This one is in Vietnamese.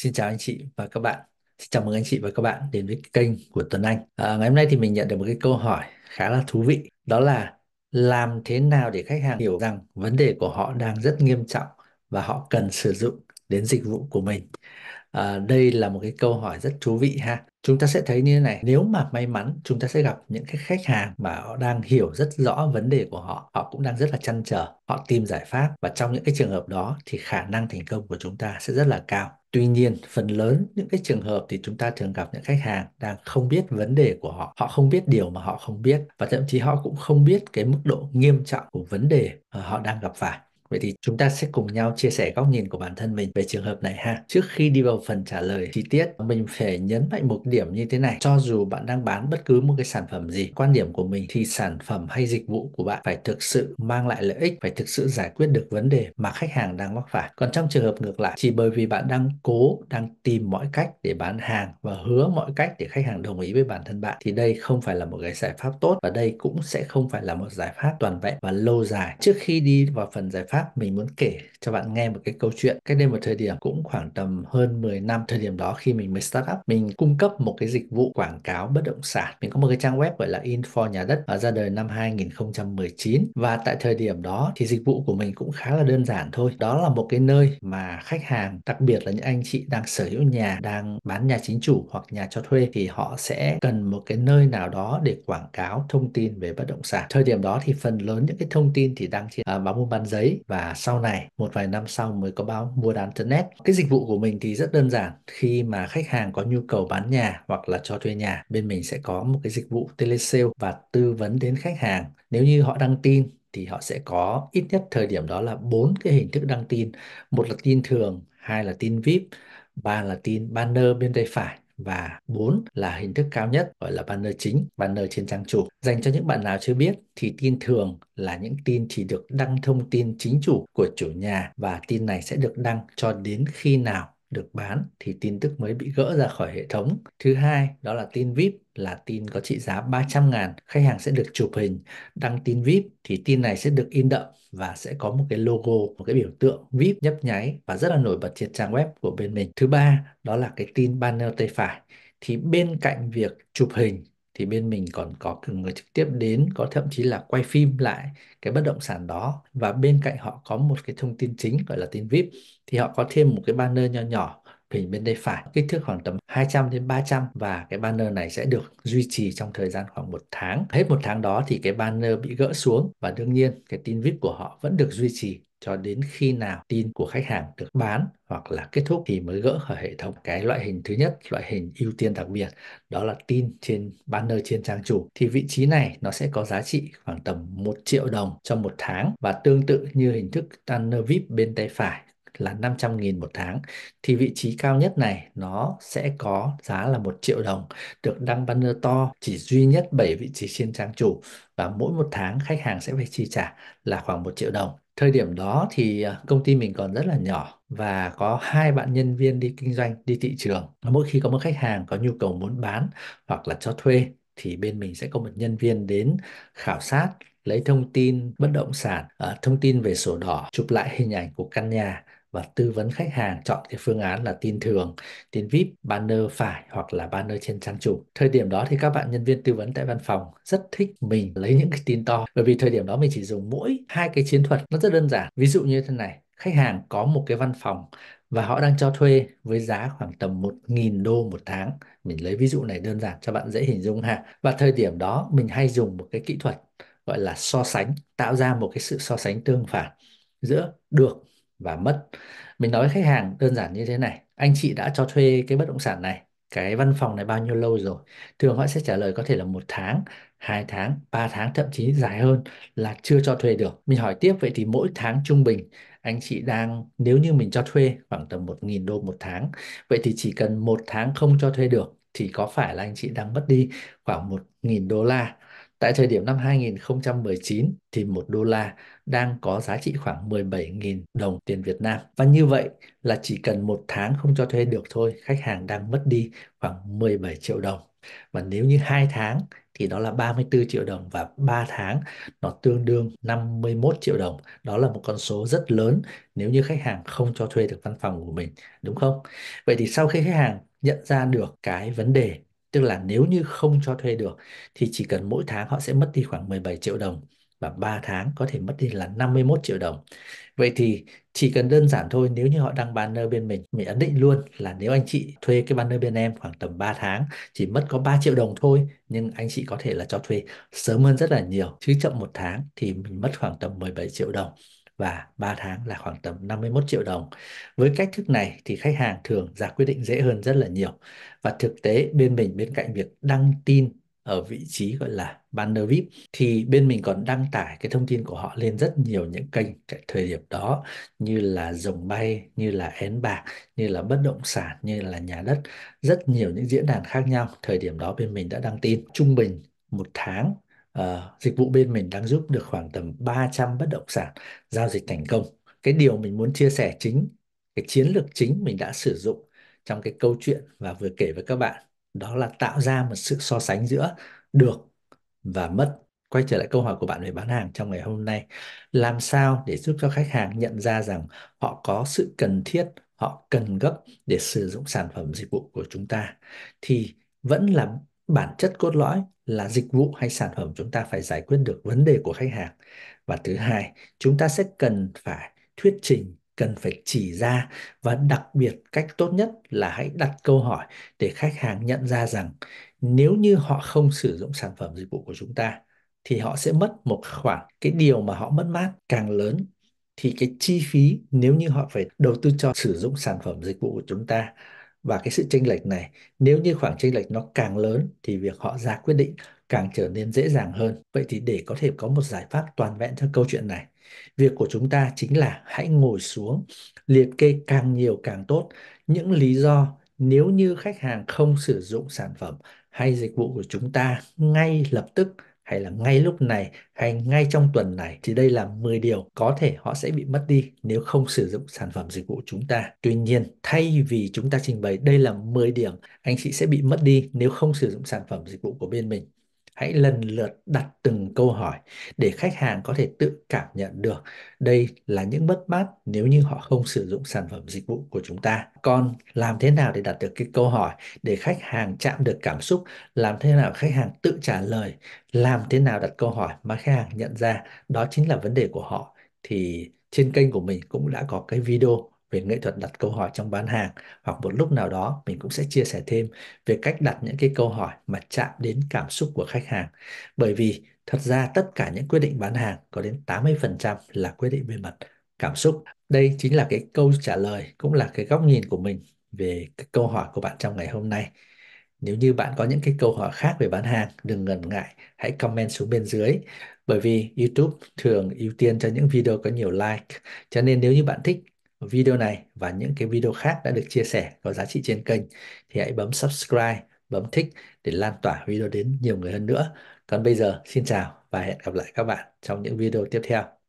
Xin chào anh chị và các bạn. Xin chào mừng anh chị và các bạn đến với kênh của Tuấn Anh. À, ngày hôm nay thì mình nhận được một cái câu hỏi khá là thú vị. Đó là làm thế nào để khách hàng hiểu rằng vấn đề của họ đang rất nghiêm trọng và họ cần sử dụng đến dịch vụ của mình. À, đây là một cái câu hỏi rất thú vị ha chúng ta sẽ thấy như thế này nếu mà may mắn chúng ta sẽ gặp những cái khách hàng mà họ đang hiểu rất rõ vấn đề của họ họ cũng đang rất là chăn trở họ tìm giải pháp và trong những cái trường hợp đó thì khả năng thành công của chúng ta sẽ rất là cao Tuy nhiên, phần lớn những cái trường hợp thì chúng ta thường gặp những khách hàng đang không biết vấn đề của họ, họ không biết điều mà họ không biết và thậm chí họ cũng không biết cái mức độ nghiêm trọng của vấn đề họ đang gặp phải Vậy thì chúng ta sẽ cùng nhau chia sẻ góc nhìn của bản thân mình về trường hợp này ha. Trước khi đi vào phần trả lời chi tiết, mình phải nhấn mạnh một điểm như thế này. Cho dù bạn đang bán bất cứ một cái sản phẩm gì, quan điểm của mình thì sản phẩm hay dịch vụ của bạn phải thực sự mang lại lợi ích, phải thực sự giải quyết được vấn đề mà khách hàng đang mắc phải. Còn trong trường hợp ngược lại, chỉ bởi vì bạn đang cố, đang tìm mọi cách để bán hàng và hứa mọi cách để khách hàng đồng ý với bản thân bạn thì đây không phải là một cái giải pháp tốt và đây cũng sẽ không phải là một giải pháp toàn vẹn và lâu dài. Trước khi đi vào phần giải pháp khác mình muốn kể cho bạn nghe một cái câu chuyện cách đây một thời điểm cũng khoảng tầm hơn 10 năm thời điểm đó khi mình mới start up mình cung cấp một cái dịch vụ quảng cáo bất động sản mình có một cái trang web gọi là info nhà đất ở ra đời năm 2019 và tại thời điểm đó thì dịch vụ của mình cũng khá là đơn giản thôi đó là một cái nơi mà khách hàng đặc biệt là những anh chị đang sở hữu nhà đang bán nhà chính chủ hoặc nhà cho thuê thì họ sẽ cần một cái nơi nào đó để quảng cáo thông tin về bất động sản thời điểm đó thì phần lớn những cái thông tin thì đang trên à, báo mua bán giấy và sau này một vài năm sau mới có báo mua bán net cái dịch vụ của mình thì rất đơn giản khi mà khách hàng có nhu cầu bán nhà hoặc là cho thuê nhà bên mình sẽ có một cái dịch vụ telesale và tư vấn đến khách hàng nếu như họ đăng tin thì họ sẽ có ít nhất thời điểm đó là bốn cái hình thức đăng tin một là tin thường hai là tin vip ba là tin banner bên tay phải và 4 là hình thức cao nhất gọi là banner chính, banner trên trang chủ. Dành cho những bạn nào chưa biết thì tin thường là những tin chỉ được đăng thông tin chính chủ của chủ nhà và tin này sẽ được đăng cho đến khi nào được bán thì tin tức mới bị gỡ ra khỏi hệ thống. Thứ hai, đó là tin VIP là tin có trị giá 300 ngàn. Khách hàng sẽ được chụp hình, đăng tin VIP thì tin này sẽ được in đậm và sẽ có một cái logo, một cái biểu tượng VIP nhấp nháy và rất là nổi bật trên trang web của bên mình. Thứ ba, đó là cái tin banner tay phải thì bên cạnh việc chụp hình thì bên mình còn có người trực tiếp đến có thậm chí là quay phim lại cái bất động sản đó và bên cạnh họ có một cái thông tin chính gọi là tin VIP thì họ có thêm một cái banner nho nhỏ hình bên đây phải kích thước khoảng tầm 200 đến 300 và cái banner này sẽ được duy trì trong thời gian khoảng một tháng hết một tháng đó thì cái banner bị gỡ xuống và đương nhiên cái tin VIP của họ vẫn được duy trì cho đến khi nào tin của khách hàng được bán hoặc là kết thúc thì mới gỡ khỏi hệ thống. Cái loại hình thứ nhất, loại hình ưu tiên đặc biệt, đó là tin trên banner trên trang chủ. Thì vị trí này nó sẽ có giá trị khoảng tầm 1 triệu đồng trong một tháng và tương tự như hình thức banner VIP bên tay phải là 500.000 một tháng thì vị trí cao nhất này nó sẽ có giá là 1 triệu đồng được đăng banner to chỉ duy nhất 7 vị trí trên trang chủ và mỗi một tháng khách hàng sẽ phải chi trả là khoảng 1 triệu đồng Thời điểm đó thì, à, công ty mình còn rất là nhỏ và có hai bạn nhân viên đi kinh doanh, đi thị trường. Mỗi khi có một khách hàng có nhu cầu muốn bán hoặc là cho thuê thì bên mình sẽ có một nhân viên đến khảo sát lấy thông tin bất động sản, à, thông tin về sổ đỏ, chụp lại hình ảnh của căn nhà và tư vấn khách hàng chọn cái phương án là tin thường, tin VIP, banner phải hoặc là banner trên trang chủ. Thời điểm đó thì các bạn nhân viên tư vấn tại văn phòng rất thích mình lấy những cái tin to bởi vì thời điểm đó mình chỉ dùng mỗi hai cái chiến thuật nó rất đơn giản. Ví dụ như thế này, khách hàng có một cái văn phòng và họ đang cho thuê với giá khoảng tầm 1.000 đô một tháng. Mình lấy ví dụ này đơn giản cho bạn dễ hình dung ha. Và thời điểm đó mình hay dùng một cái kỹ thuật gọi là so sánh, tạo ra một cái sự so sánh tương phản giữa được và mất mình nói với khách hàng đơn giản như thế này anh chị đã cho thuê cái bất động sản này cái văn phòng này bao nhiêu lâu rồi thường họ sẽ trả lời có thể là một tháng hai tháng ba tháng thậm chí dài hơn là chưa cho thuê được mình hỏi tiếp vậy thì mỗi tháng trung bình anh chị đang nếu như mình cho thuê khoảng tầm 1.000 đô một tháng vậy thì chỉ cần một tháng không cho thuê được thì có phải là anh chị đang mất đi khoảng 1.000 đô la Tại thời điểm năm 2019 thì một đô la đang có giá trị khoảng 17.000 đồng tiền Việt Nam. Và như vậy là chỉ cần một tháng không cho thuê được thôi, khách hàng đang mất đi khoảng 17 triệu đồng. Và nếu như hai tháng thì đó là 34 triệu đồng và 3 tháng nó tương đương 51 triệu đồng. Đó là một con số rất lớn nếu như khách hàng không cho thuê được văn phòng của mình, đúng không? Vậy thì sau khi khách hàng nhận ra được cái vấn đề Tức là nếu như không cho thuê được thì chỉ cần mỗi tháng họ sẽ mất đi khoảng 17 triệu đồng và 3 tháng có thể mất đi là 51 triệu đồng. Vậy thì chỉ cần đơn giản thôi nếu như họ đăng banner bên mình, mình ấn định luôn là nếu anh chị thuê cái banner bên em khoảng tầm 3 tháng chỉ mất có 3 triệu đồng thôi nhưng anh chị có thể là cho thuê sớm hơn rất là nhiều chứ chậm một tháng thì mình mất khoảng tầm 17 triệu đồng và 3 tháng là khoảng tầm 51 triệu đồng. Với cách thức này thì khách hàng thường ra quyết định dễ hơn rất là nhiều. Và thực tế bên mình bên cạnh việc đăng tin ở vị trí gọi là banner VIP thì bên mình còn đăng tải cái thông tin của họ lên rất nhiều những kênh tại thời điểm đó như là dòng bay, như là én bạc, như là bất động sản, như là nhà đất, rất nhiều những diễn đàn khác nhau. Thời điểm đó bên mình đã đăng tin trung bình một tháng uh, dịch vụ bên mình đang giúp được khoảng tầm 300 bất động sản giao dịch thành công cái điều mình muốn chia sẻ chính cái chiến lược chính mình đã sử dụng trong cái câu chuyện và vừa kể với các bạn đó là tạo ra một sự so sánh giữa được và mất quay trở lại câu hỏi của bạn về bán hàng trong ngày hôm nay làm sao để giúp cho khách hàng nhận ra rằng họ có sự cần thiết họ cần gấp để sử dụng sản phẩm dịch vụ của chúng ta thì vẫn là bản chất cốt lõi là dịch vụ hay sản phẩm chúng ta phải giải quyết được vấn đề của khách hàng và thứ hai chúng ta sẽ cần phải thuyết trình cần phải chỉ ra và đặc biệt cách tốt nhất là hãy đặt câu hỏi để khách hàng nhận ra rằng nếu như họ không sử dụng sản phẩm dịch vụ của chúng ta thì họ sẽ mất một khoản cái điều mà họ mất mát càng lớn thì cái chi phí nếu như họ phải đầu tư cho sử dụng sản phẩm dịch vụ của chúng ta và cái sự chênh lệch này nếu như khoảng chênh lệch nó càng lớn thì việc họ ra quyết định càng trở nên dễ dàng hơn vậy thì để có thể có một giải pháp toàn vẹn cho câu chuyện này việc của chúng ta chính là hãy ngồi xuống liệt kê càng nhiều càng tốt những lý do nếu như khách hàng không sử dụng sản phẩm hay dịch vụ của chúng ta ngay lập tức hay là ngay lúc này hay ngay trong tuần này thì đây là 10 điều có thể họ sẽ bị mất đi nếu không sử dụng sản phẩm dịch vụ chúng ta. Tuy nhiên, thay vì chúng ta trình bày đây là 10 điểm anh chị sẽ bị mất đi nếu không sử dụng sản phẩm dịch vụ của bên mình hãy lần lượt đặt từng câu hỏi để khách hàng có thể tự cảm nhận được đây là những mất mát nếu như họ không sử dụng sản phẩm dịch vụ của chúng ta còn làm thế nào để đặt được cái câu hỏi để khách hàng chạm được cảm xúc làm thế nào khách hàng tự trả lời làm thế nào đặt câu hỏi mà khách hàng nhận ra đó chính là vấn đề của họ thì trên kênh của mình cũng đã có cái video về nghệ thuật đặt câu hỏi trong bán hàng hoặc một lúc nào đó mình cũng sẽ chia sẻ thêm về cách đặt những cái câu hỏi mà chạm đến cảm xúc của khách hàng. Bởi vì thật ra tất cả những quyết định bán hàng có đến 80% là quyết định về mặt cảm xúc. Đây chính là cái câu trả lời cũng là cái góc nhìn của mình về cái câu hỏi của bạn trong ngày hôm nay. Nếu như bạn có những cái câu hỏi khác về bán hàng, đừng ngần ngại, hãy comment xuống bên dưới. Bởi vì YouTube thường ưu tiên cho những video có nhiều like. Cho nên nếu như bạn thích video này và những cái video khác đã được chia sẻ có giá trị trên kênh thì hãy bấm subscribe, bấm thích để lan tỏa video đến nhiều người hơn nữa. Còn bây giờ xin chào và hẹn gặp lại các bạn trong những video tiếp theo.